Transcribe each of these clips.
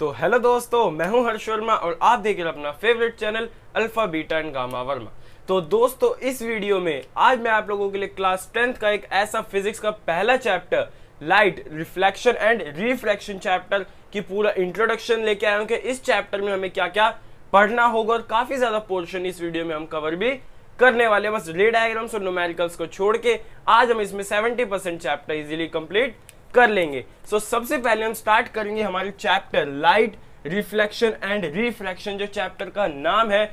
तो हेलो दोस्तों मैं हूं हर्ष वर्मा और आप देख रहे हैं अपना favourite channel alpha beta and gamma Verma तो दोस्तों इस वीडियो में आज मैं आप लोगों के लिए क्लास टेंथ का एक ऐसा फिजिक्स का पहला chapter light reflection and reflection chapter की पूरा इंट्रोडक्शन लेके आया हूँ कि इस चैप्टर में हमें क्या क्या पढ़ना होगा और काफी ज्यादा पोर्शन इस वीडियो में हम कवर भी करने वाले बस रे डायग्राम्स और नोमेरिकल्स को छोड़ के आज हम इसमें seventy percent chapter easily complete कर लेंगे सो so, सबसे पहले हम स्टार्ट करेंगे हमारे chapter light reflection and refraction जो चैप्टर का नाम है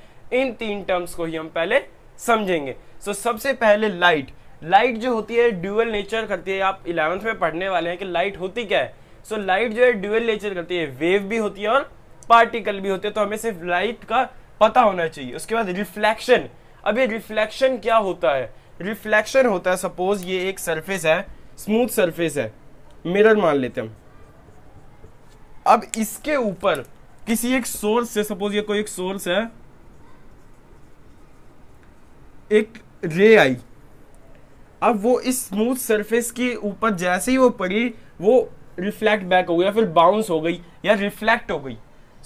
इन तीन टर्म्स को ही हम पहले समझेंगे सो so, सबसे पहले लाइट लाइट जो होती है ड्यूअल नेचर करती है आप इलेवंथ में पढ़ने वाले हैं कि लाइट होती क्या है सो so, लाइट जो है ड्यूअल नेचर करती है वेव भी होती है और पार्टिकल भी होते हैं तो हमें सिर्फ लाइट का पता होना चाहिए उसके बाद रिफ्लेक्शन अब ये रिफ्लेक्शन क्या होता है रिफ्लेक्शन होता है सपोज ये एक सरफेस है स्मूथ सरफेस है मिरर मान लेते हम अब इसके ऊपर किसी एक सोर्स से सपोज ये कोई एक सोर्स है एक रे आई अब वो इस स्मूथ सरफेस के ऊपर जैसे ही वो पड़ी वो रिफ्लेक्ट बैक हो गया या फिर बाउंस हो गई या रिफ्लेक्ट हो गई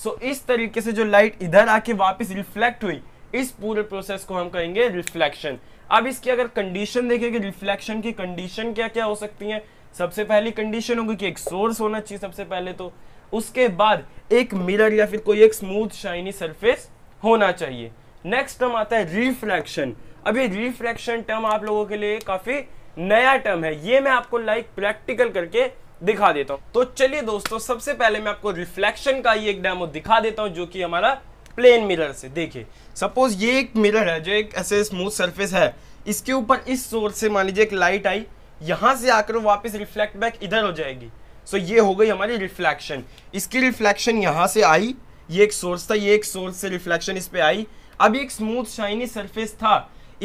सो so, इस तरीके से जो लाइट इधर आके वापस रिफ्लेक्ट हुई इस पूरे प्रोसेस को हम कहेंगे रिफ्लेक्शन अब इसकी अगर कंडीशन देखें कि रिफ्लेक्शन की कंडीशन क्या क्या हो सकती है सबसे पहली कंडीशन होगी कि एक सोर्स होना चाहिए सबसे पहले तो उसके बाद एक मिरर या फिर कोई एक स्मूथ शाइनी सरफेस होना चाहिए नेक्स्ट टर्म आता है रिफ्लेक्शन ये रिफ्लेक्शन टर्म आप लोगों के लिए काफी नया टर्म है ये मैं आपको लाइक प्रैक्टिकल करके दिखा देता हूँ तो चलिए दोस्तों सबसे पहले मैं आपको रिफ्लेक्शन का ही एक डेमो दिखा देता हूँ जो कि हमारा प्लेन मिरर से देखिए सपोज ये एक मिरर है जो एक ऐसे स्मूथ सरफेस है इसके ऊपर इस सोर्स से मान लीजिए एक लाइट आई यहां से आकर वापस रिफ्लेक्ट बैक इधर हो जाएगी सो so, ये हो गई हमारी रिफ्लेक्शन इसकी रिफ्लेक्शन यहां से आई ये एक सोर्स था ये एक सोर्स से रिफ्लेक्शन इस पर आई अब एक स्मूथ शाइनी सरफेस था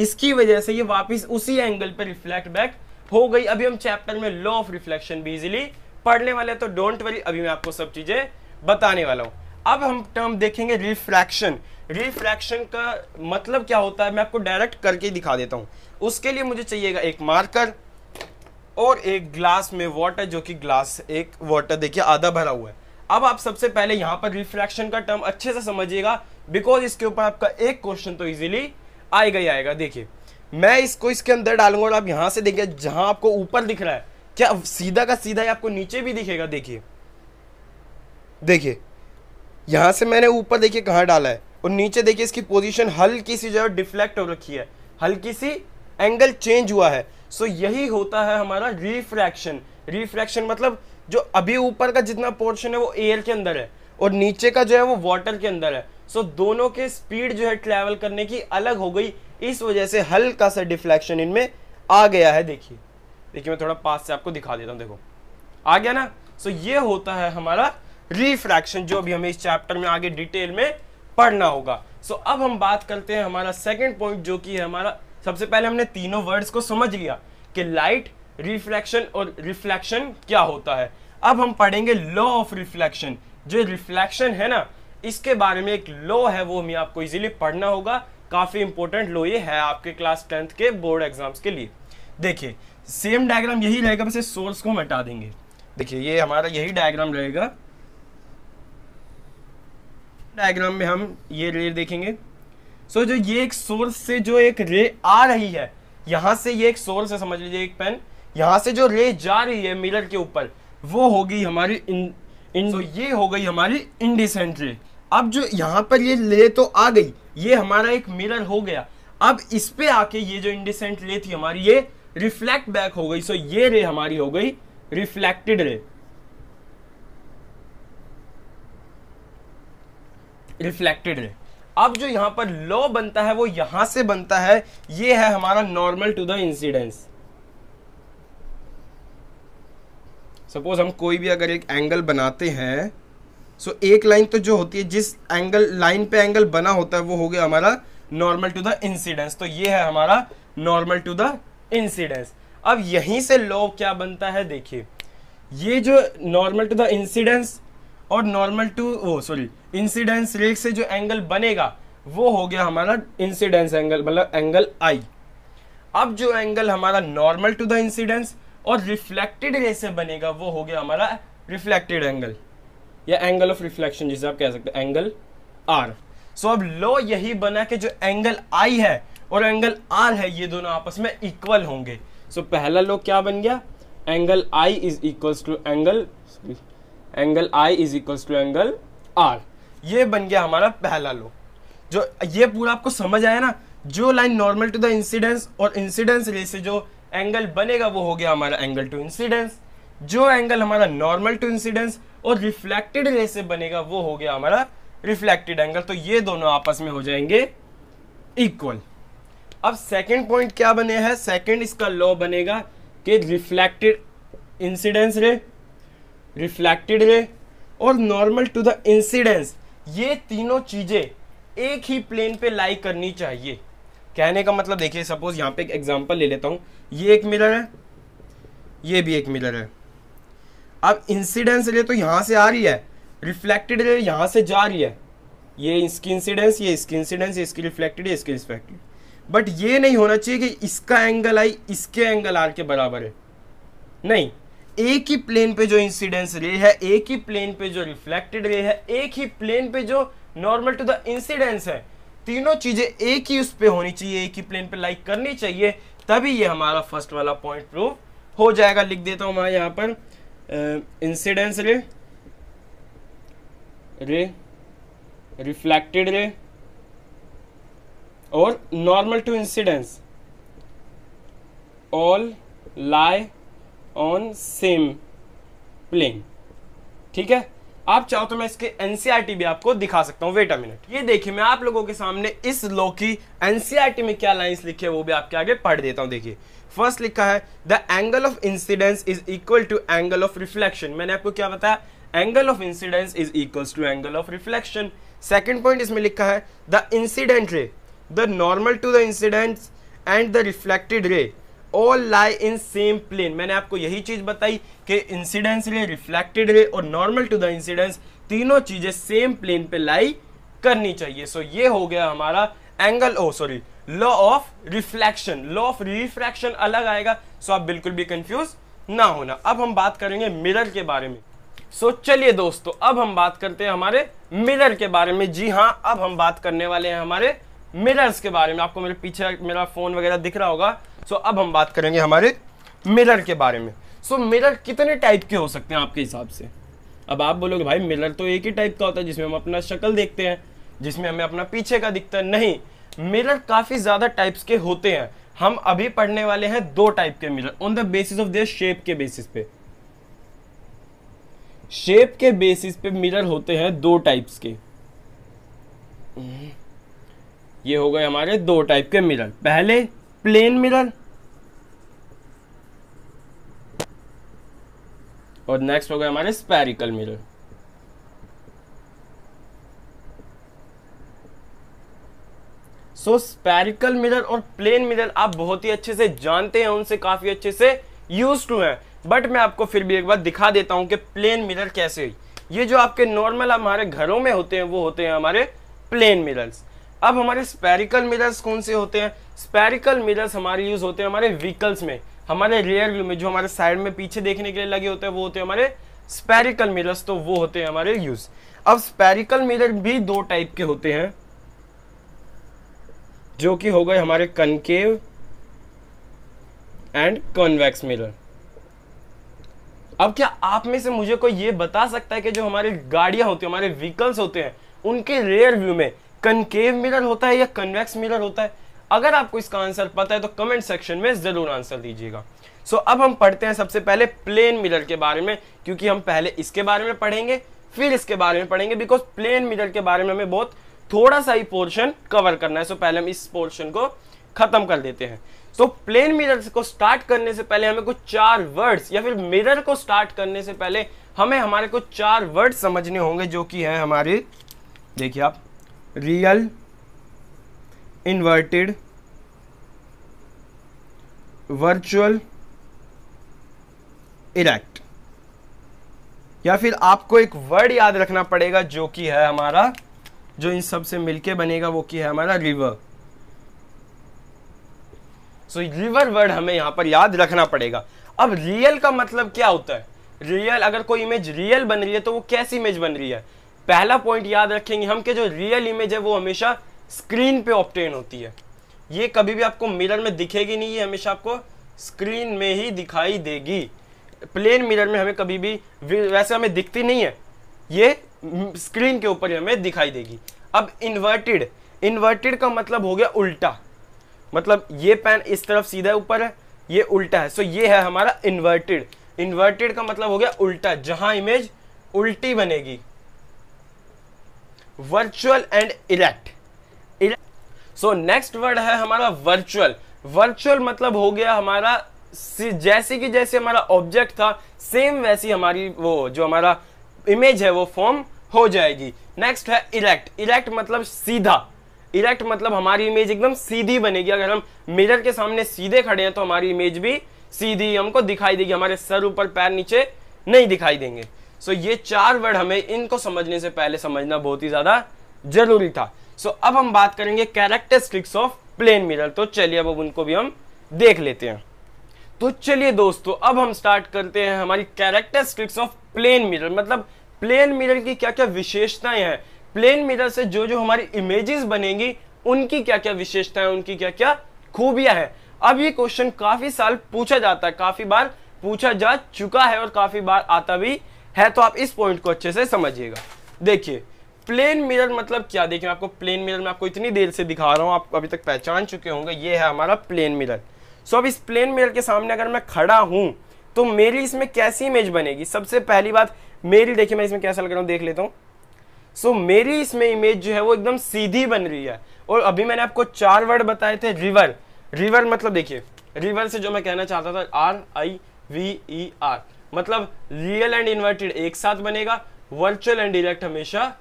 इसकी वजह से ये वापस उसी एंगल पर रिफ्लेक्ट बैक हो गई अभी हम चैप्टर में लॉ ऑफ रिफ्लेक्शन भी इजिली पढ़ने वाले तो डोंट वरी अभी मैं आपको सब चीजें बताने वाला हूँ अब हम टर्म देखेंगे रिफ्रैक्शन रिफ्रैक्शन का मतलब क्या होता है मैं आपको डायरेक्ट करके दिखा देता हूँ उसके लिए मुझे चाहिएगा एक मार्कर और एक ग्लास में वाटर जो कि ग्लास एक वाटर देखिए आधा भरा हुआ है अब आप सबसे पहले यहाँ पर रिफ्रैक्शन का टर्म अच्छे से समझिएगा बिकॉज इसके ऊपर आपका एक क्वेश्चन तो इजीली आएगा ही आएगा देखिए मैं इसको इसके अंदर डालूंगा और आप यहाँ से देखिए जहां आपको ऊपर दिख रहा है क्या सीधा का सीधा ही आपको नीचे भी दिखेगा देखिए देखिए यहां से मैंने ऊपर देखिए कहा डाला है और नीचे देखिए इसकी पोजीशन हल्की सी जो है डिफ्लेक्ट हो रखी है हल्की सी एंगल चेंज हुआ है सो so, यही होता है हमारा रिफ्रैक्शन रिफ्रैक्शन मतलब जो अभी ऊपर का जितना पोर्शन है वो एयर के अंदर है और नीचे का जो है वो वाटर के अंदर है सो so, दोनों के स्पीड जो है ट्रैवल करने की अलग हो गई इस वजह से हल्का सा डिफ्लेक्शन इनमें आ गया है देखिए देखिए मैं थोड़ा पास से आपको दिखा देता हूँ देखो आ गया ना सो so, ये होता है हमारा रिफ्रैक्शन जो अभी हमें इस चैप्टर में आगे डिटेल में पढ़ना होगा सो so, अब हम बात करते हैं हमारा सेकेंड पॉइंट जो कि है हमारा सबसे पहले हमने तीनों वर्ड्स को समझ लिया कि लाइट रिफ्लेक्शन और रिफ्लेक्शन क्या होता है अब हम पढ़ेंगे लॉ ऑफ रिफ्लेक्शन जो रिफ्लेक्शन है ना इसके बारे में एक लॉ है वो हमें आपको इजीली पढ़ना होगा काफ़ी इंपॉर्टेंट लॉ ये है आपके क्लास टेंथ के बोर्ड एग्जाम्स के लिए देखिए सेम डायग्राम यही रहेगा बस सोर्स को हम हटा देंगे देखिए ये हमारा यही डायग्राम रहेगा डायग्राम में हम ये रेयर देखेंगे सो so, जो ये एक सोर्स से जो एक रे आ रही है यहां से ये एक सोर्स है समझ लीजिए एक पेन यहां से जो रे जा रही है मिरर के ऊपर वो होगी हमारी इन, इन so, ये हो गई हमारी इंडिसेंट रे अब जो यहाँ पर ये रे तो आ गई ये हमारा एक मिरर हो गया अब इस पे आके ये जो इंडिसेंट रे थी हमारी ये रिफ्लेक्ट बैक हो गई सो so, ये रे हमारी हो गई रिफ्लेक्टेड रे रिफ्लेक्टेड रे अब जो यहाँ पर लॉ बनता है वो यहां से बनता है ये है हमारा normal to the incidence suppose हम कोई भी अगर एक एंगल बनाते हैं सो so एक लाइन तो जो होती है जिस एंगल लाइन पे एंगल बना होता है वो हो गया हमारा नॉर्मल टू द इंसिडेंस तो ये है हमारा नॉर्मल टू द इंसिडेंस अब यहीं से लॉ क्या बनता है देखिए ये जो नॉर्मल टू द इंसिडेंस और नॉर्मल टू वो सॉरी इंसिडेंस रेट से जो एंगल बनेगा वो हो गया हमारा इंसिडेंस एंगल मतलब एंगल आई अब जो एंगल हमारा नॉर्मल टू द इंसिडेंस और रिफ्लेक्टेड रे से बनेगा वो हो गया हमारा रिफ्लेक्टेड एंगल या एंगल ऑफ रिफ्लेक्शन जिसे आप कह सकते हैं एंगल आर सो so, अब लो यही बना कि जो एंगल आई है और एंगल आर है ये दोनों आपस में इक्वल होंगे सो so, पहला लो क्या बन गया angle I is equal to angle angle I is equals to angle R ये बन गया हमारा पहला लो जो ये पूरा आपको समझ आया ना जो line normal to the incidence और इंसिडेंस रे से जो एंगल बनेगा वो हो गया हमारा एंगल टू इंसिडेंस जो एंगल हमारा नॉर्मल टू इंसिडेंस और रिफ्लेक्टेड रे से बनेगा वो हो गया हमारा रिफ्लेक्टेड एंगल तो ये दोनों आपस में हो जाएंगे इक्वल अब सेकंड पॉइंट क्या बने है सेकंड इसका लॉ बनेगा कि रिफ्लेक्टेड इंसिडेंस रे रिफ्लेक्टेड रे और नॉर्मल टू द इंसिडेंस ये तीनों चीज़ें एक ही प्लेन पे लाई करनी चाहिए कहने का मतलब देखिए सपोज यहाँ पे एक एग्जांपल ले लेता हूँ ये एक मिरर है ये भी एक मिरर है अब इंसिडेंस रे तो यहाँ से आ रही है रिफ्लेक्टेड रे यहाँ से जा रही है ये इसकी इंसिडेंस ये इसकी इंसिडेंस ये इसकी रिफ्लेक्टेड है इसकी रिफ्लेक्टेड बट ये नहीं होना चाहिए कि इसका एंगल आई इसके एंगल आर के बराबर है नहीं एक ही प्लेन पे जो इंसिडेंस रे है एक ही प्लेन पे जो रिफ्लेक्टेड रे है एक ही प्लेन पे जो नॉर्मल टू द इंसिडेंस है तीनों चीजें एक ही उस पर होनी चाहिए एक ही प्लेन पे लाइक करनी चाहिए तभी ये हमारा फर्स्ट वाला पॉइंट प्रूव हो जाएगा लिख देता हूं मैं यहां पर इंसिडेंस रे रे रिफ्लेक्टेड रे और normal to incidence all lie on same plane ठीक है आप चाहो तो मैं इसके एनसीईआरटी e भी आपको दिखा सकता हूं वेट अ मिनट ये देखिए मैं आप लोगों के सामने इस लॉ की एनसीईआरटी e में क्या लाइंस लिखी है वो भी आपके आगे पढ़ देता हूं देखिए फर्स्ट लिखा है the angle of incidence is equal to angle of reflection मैंने आपको क्या बताया angle of incidence is equal to angle of reflection second point इसमें लिखा है the incident ray the normal to the incident and the reflected ray all lie in same plane मैंने आपको यही चीज बताई कि इंसिडेंस रे रिफ्लेक्टेड रे और नॉर्मल टू द इंसिडेंस तीनों चीजें सेम प्लेन पे लाई करनी चाहिए सो so, ये हो गया हमारा angle oh sorry law of reflection law of refraction अलग आएगा सो so आप बिल्कुल भी कंफ्यूज ना होना अब हम बात करेंगे मिरर के बारे में सो so, चलिए दोस्तों अब हम बात करते हैं हमारे मिरर के बारे में जी हाँ अब हम बात करने वाले हैं हमारे मिरर्स के बारे में आपको मेरे पीछे मेरा फोन वगैरह दिख रहा होगा सो अब हम बात करेंगे हमारे मिरर के बारे में सो so, मिरर कितने टाइप के हो सकते हैं आपके हिसाब से अब आप बोलोगे भाई मिरर तो एक ही टाइप का होता है जिसमें हम अपना शक्ल देखते हैं जिसमें हमें अपना पीछे का दिखता है नहीं मिरर काफ़ी ज़्यादा टाइप्स के होते हैं हम अभी पढ़ने वाले हैं दो टाइप के mirror on the basis of their shape के बेसिस पे शेप के बेसिस पे मिरर होते हैं दो टाइप्स के ये हो गए हमारे दो टाइप के मिरर पहले प्लेन मिरर और नेक्स्ट हो गए हमारे spherical mirror so spherical mirror और प्लेन मिरर आप बहुत ही अच्छे से जानते हैं उनसे काफी अच्छे से यूज टू हैं बट मैं आपको फिर भी एक बार दिखा देता हूं कि प्लेन मिरर कैसे हुई ये जो आपके नॉर्मल हमारे घरों में होते हैं वो होते हैं हमारे प्लेन मिरर्स अब हमारे स्पेरिकल मिरर्स कौन से होते हैं स्पेरिकल मिरर्स हमारे यूज होते हैं हमारे व्हीकल्स में हमारे रियर व्यू में जो हमारे साइड में पीछे देखने के लिए लगे होते हैं वो होते हैं हमारे स्पेरिकल मिरर्स तो वो होते हैं हमारे यूज अब स्पेरिकल मिरर भी दो टाइप के होते हैं जो कि हो गए हमारे कनकेव एंड कॉन्वेक्स मिरर अब क्या आप में से मुझे कोई ये बता सकता है कि जो हमारी गाड़ियां होती है हमारे व्हीकल्स होते हैं उनके रेयर व्यू में कनकेव मिरर होता है या कन्वेक्स मिरर होता है अगर आपको इसका आंसर पता है तो कमेंट सेक्शन में ज़रूर आंसर दीजिएगा सो so, अब हम पढ़ते हैं सबसे पहले प्लेन मिरर के बारे में क्योंकि हम पहले इसके बारे में पढ़ेंगे फिर इसके बारे में पढ़ेंगे बिकॉज प्लेन मिरर के बारे में हमें बहुत थोड़ा सा ही पोर्शन कवर करना है सो so, पहले हम इस पोर्शन को खत्म कर देते हैं सो प्लेन मिरर को स्टार्ट करने से पहले हमें कुछ चार वर्ड्स या फिर मिरर को स्टार्ट करने से पहले हमें हमारे कुछ चार वर्ड समझने होंगे जो कि है हमारे देखिए आप रियल inverted वर्चुअल इरेक्ट या फिर आपको एक वर्ड याद रखना पड़ेगा जो कि है हमारा जो इन सब से मिलके बनेगा वो कि है हमारा रिवर सो रिवर वर्ड हमें यहां पर याद रखना पड़ेगा अब रियल का मतलब क्या होता है रियल अगर कोई इमेज रियल बन रही है तो वो कैसी इमेज बन रही है पहला पॉइंट याद रखेंगे हम के जो रियल इमेज है वो हमेशा स्क्रीन पे ऑप्टेन होती है ये कभी भी आपको मिरर में दिखेगी नहीं ये हमेशा आपको स्क्रीन में ही दिखाई देगी प्लेन मिरर में हमें कभी भी वैसे हमें दिखती नहीं है ये स्क्रीन के ऊपर हमें दिखाई देगी अब इन्वर्टेड इन्वर्टेड का मतलब हो गया उल्टा मतलब ये पेन इस तरफ सीधा ऊपर है ये उल्टा है सो ये है हमारा इन्वर्टेड इन्वर्टेड का मतलब हो गया उल्टा जहां इमेज उल्टी बनेगी virtual and erect so next word है हमारा वर्चुअल वर्चुअल मतलब हो गया हमारा जैसे कि जैसे हमारा ऑब्जेक्ट था सेम वैसी हमारी वो जो हमारा इमेज है वो फॉर्म हो जाएगी नेक्स्ट है इलेक्ट इलेक्ट मतलब सीधा इलेक्ट मतलब हमारी इमेज एकदम सीधी बनेगी अगर हम मिरर के सामने सीधे खड़े हैं तो हमारी इमेज भी सीधी हमको दिखाई देगी हमारे सर ऊपर पैर नीचे नहीं दिखाई देंगे सो so, ये चार वर्ड हमें इनको समझने से पहले समझना बहुत ही ज्यादा जरूरी था सो अब हम बात करेंगे कैरेक्टरिस्टिक्स ऑफ प्लेन मिरर तो चलिए अब उनको भी हम देख लेते हैं तो चलिए दोस्तों अब हम स्टार्ट करते हैं हमारी कैरेक्टरिस्टिक्स ऑफ प्लेन मिरर मतलब प्लेन मिरर की क्या क्या विशेषताएं हैं प्लेन मिरर से जो जो हमारी इमेजेस बनेंगी उनकी क्या क्या विशेषताएं उनकी क्या क्या खूबियां हैं अब ये क्वेश्चन काफी साल पूछा जाता है काफी बार पूछा जा चुका है और काफी बार आता भी है तो आप इस पॉइंट को अच्छे से समझिएगा देखिए प्लेन मिरर मतलब क्या देखिए मैं आपको प्लेन मिरर में आपको इतनी देर से दिखा रहा हूँ आप अभी तक पहचान चुके होंगे ये है हमारा प्लेन मिरर सो अब इस प्लेन मिरर के सामने अगर मैं खड़ा हूँ तो मेरी इसमें कैसी इमेज बनेगी सबसे पहली बात मेरी देखिए मैं इसमें कैसा लग रहा हूँ देख लेता हूँ सो so, मेरी इसमें इमेज जो है वो एकदम सीधी बन रही है और अभी मैंने आपको चार वर्ड बताए थे रिवर रिवर मतलब देखिए रिवर से जो मैं कहना चाहता था R I V E R मतलब रियल एंड इन्वर्टेड एक साथ बनेगा वर्चुअल एंड डायरेक्ट हमेशा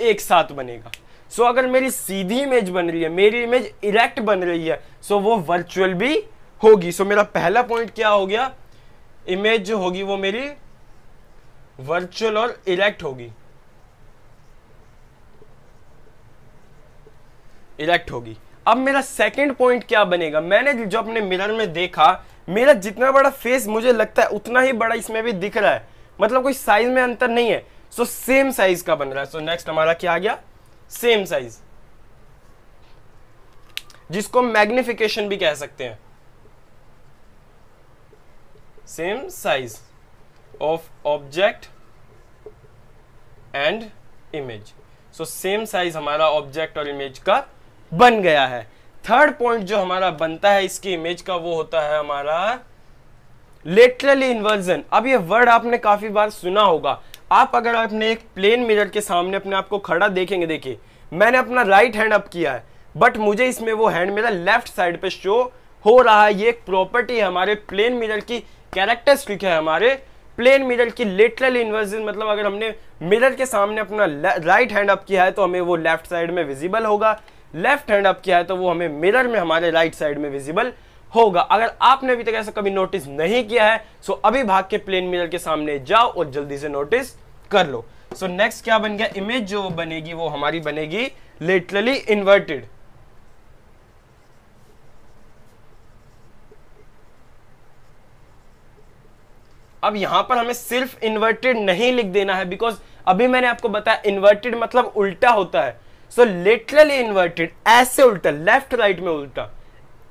एक साथ बनेगा सो so, अगर मेरी सीधी इमेज बन रही है मेरी इमेज इरेक्ट बन रही है सो so वो वर्चुअल भी होगी सो so, मेरा पहला पॉइंट क्या हो गया इमेज जो होगी वो मेरी वर्चुअल और इरेक्ट होगी इरेक्ट होगी अब मेरा सेकंड पॉइंट क्या बनेगा मैंने जो अपने मिरर में देखा मेरा जितना बड़ा फेस मुझे लगता है उतना ही बड़ा इसमें भी दिख रहा है मतलब कोई साइज में अंतर नहीं है सो सेम साइज का बन रहा है सो so, नेक्स्ट हमारा क्या आ गया सेम साइज जिसको मैग्निफिकेशन भी कह सकते हैं same size of object and image so same size हमारा ऑब्जेक्ट और इमेज का बन गया है थर्ड पॉइंट जो हमारा बनता है इसकी इमेज का वो होता है हमारा लेटरली इन्वर्जन अब ये वर्ड आपने काफी बार सुना होगा आप अगर अपने एक प्लेन मिरर के सामने अपने आप को खड़ा देखेंगे देखिए मैंने अपना राइट हैंड अप किया है बट मुझे इसमें वो हैंड मेरा लेफ्ट साइड पे शो हो रहा है ये एक प्रॉपर्टी है हमारे प्लेन मिरर की कैरेक्टरिस्टिक है हमारे प्लेन मिरर की लेटरल इन्वर्जन मतलब अगर हमने मिरर के सामने अपना राइट हैंड अप किया है तो हमें वो लेफ्ट साइड में विजिबल होगा लेफ्ट हैंड अप किया है तो वो हमें मिरर में हमारे राइट साइड में विजिबल होगा अगर आपने अभी तक ऐसा कभी नोटिस नहीं किया है सो अभी भाग के प्लेन मिरर के सामने जाओ और जल्दी से नोटिस कर लो सो so, नेक्स्ट क्या बन गया इमेज जो बनेगी वो हमारी बनेगी लिटरली इन्वर्टेड अब यहां पर हमें सिर्फ इन्वर्टेड नहीं लिख देना है बिकॉज अभी मैंने आपको बताया इन्वर्टेड मतलब उल्टा होता है सो लिटरली इन्वर्टेड ऐसे उल्टा लेफ्ट राइट में उल्टा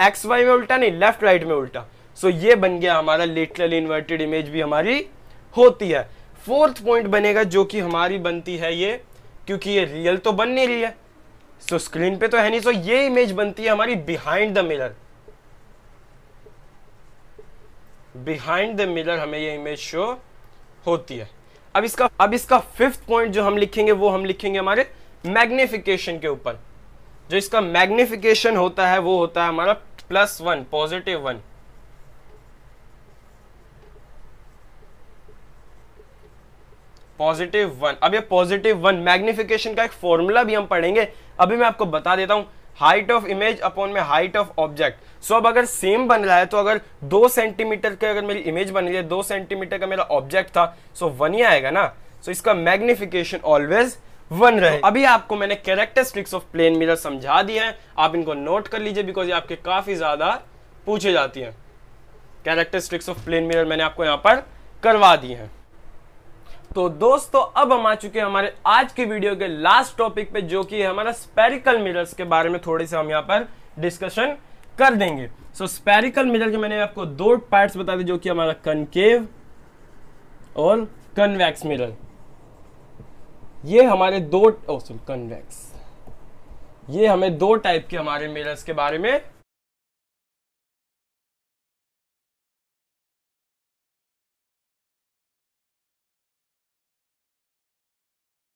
एक्स वाई में उल्टा नहीं लेफ्ट राइट में उल्टा सो so, ये बन गया हमारा लेटरल इन्वर्टेड इमेज भी हमारी होती है फोर्थ पॉइंट बनेगा जो कि हमारी बनती है ये क्योंकि ये रियल तो बन नहीं रही है सो so, स्क्रीन पे तो है नहीं सो so, ये इमेज बनती है हमारी behind the mirror behind the mirror हमें ये इमेज शो होती है अब इसका अब इसका फिफ्थ पॉइंट जो हम लिखेंगे वो हम लिखेंगे हमारे मैग्निफिकेशन के ऊपर जो इसका मैग्निफिकेशन होता है वो होता है हमारा plus one positive one positive one अब ये पॉजिटिव वन मैग्निफिकेशन का एक फॉर्मूला भी हम पढ़ेंगे अभी मैं आपको बता देता हूं हाइट ऑफ इमेज अपॉन में हाइट ऑफ ऑब्जेक्ट सो अब अगर सेम बन रहा है तो अगर दो सेंटीमीटर का अगर मेरी इमेज बन रही है दो सेंटीमीटर का मेरा ऑब्जेक्ट था सो so वन ही आएगा ना सो so इसका मैग्निफिकेशन ऑलवेज वन रहे तो अभी आपको मैंने कैरेक्टरिस्टिक्स ऑफ प्लेन मिरर समझा दिए हैं आप इनको नोट कर लीजिए बिकॉज ये आपके काफी ज्यादा पूछे जाती हैं कैरेक्टरिस्टिक्स ऑफ प्लेन मिरर मैंने आपको यहाँ पर करवा दी हैं तो दोस्तों अब हम आ चुके हैं हमारे आज के वीडियो के लास्ट टॉपिक पे जो कि हमारा स्पेरिकल मिरर्स के बारे में थोड़ी से हम यहाँ पर डिस्कशन कर देंगे सो so, स्पेरिकल मिरर के मैंने आपको दो पार्ट्स बता दिए जो कि हमारा कनकेव और कन्वैक्स मिरर ये हमारे दो सॉरी कन्वेक्स ये हमें दो टाइप के हमारे मिरर्स के बारे में